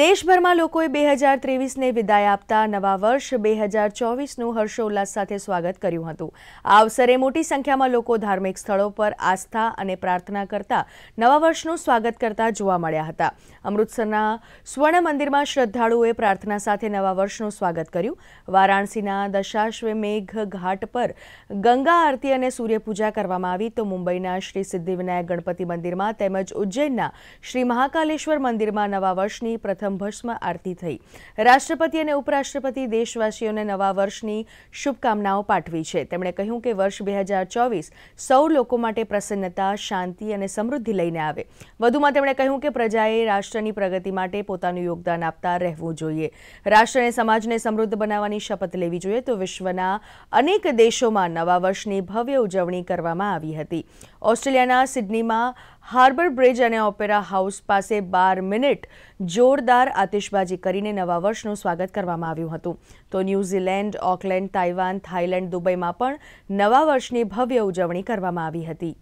દેશભરમાં લોકોએ બે હજાર ત્રેવીસને વિદાય આપતા નવા વર્ષ બે હજાર ચોવીસનું હર્ષોલ્લાસ સાથે સ્વાગત કર્યું હતું આ અવસરે મોટી સંખ્યામાં લોકો ધાર્મિક સ્થળો પર આસ્થા અને પ્રાર્થના કરતા નવા વર્ષનું સ્વાગત કરતા જોવા મળ્યા હતા અમૃતસરના સ્વર્ણ મંદિરમાં શ્રદ્ધાળુઓએ પ્રાર્થના સાથે નવા વર્ષનું સ્વાગત કર્યું વારાણસીના દશાશ્વમેઘ ઘાટ પર ગંગા આરતી અને સૂર્યપૂજા કરવામાં આવી તો મુંબઈના શ્રી સિદ્ધિવિનાયક ગણપતિ મંદિરમાં તેમજ ઉજ્જૈનના શ્રી મહાકાલેશ્વર મંદિરમાં નવા વર્ષની પ્રથમ પ્રથમ ભસ્મ આરતી થઈ રાષ્ટ્રપતિ અને ઉપરાષ્ટ્રપતિ દેશવાસીઓને નવા વર્ષની શુભકામનાઓ પાઠવી છે તેમણે કહ્યું કે વર્ષ બે હજાર ચોવીસ સૌ લોકો માટે પ્રસન્નતા શાંતિ અને સમૃદ્ધિ લઈને આવે વધુમાં તેમણે કહ્યું કે પ્રજાએ રાષ્ટ્રની પ્રગતિ માટે પોતાનું યોગદાન આપતા રહેવું જોઈએ રાષ્ટ્રને સમાજને સમૃદ્ધ બનાવવાની શપથ લેવી જોઈએ તો વિશ્વના અનેક દેશોમાં નવા વર્ષની ભવ્ય ઉજવણી કરવામાં આવી હતી ઓસ્ટ્રેલિયાના સિડનીમાં હાર્બર બ્રિજ અને ઓપેરા હાઉસ પાસે બાર મિનિટ જોરદાર આતિશબાજી કરીને નવા વર્ષનું સ્વાગત કરવામાં આવ્યું હતું તો ન્યૂઝીલેન્ડ ઓકલેન્ડ તાઇવાન થાઇલેન્ડ દુબઈમાં પણ નવા વર્ષની ભવ્ય ઉજવણી કરવામાં આવી હતી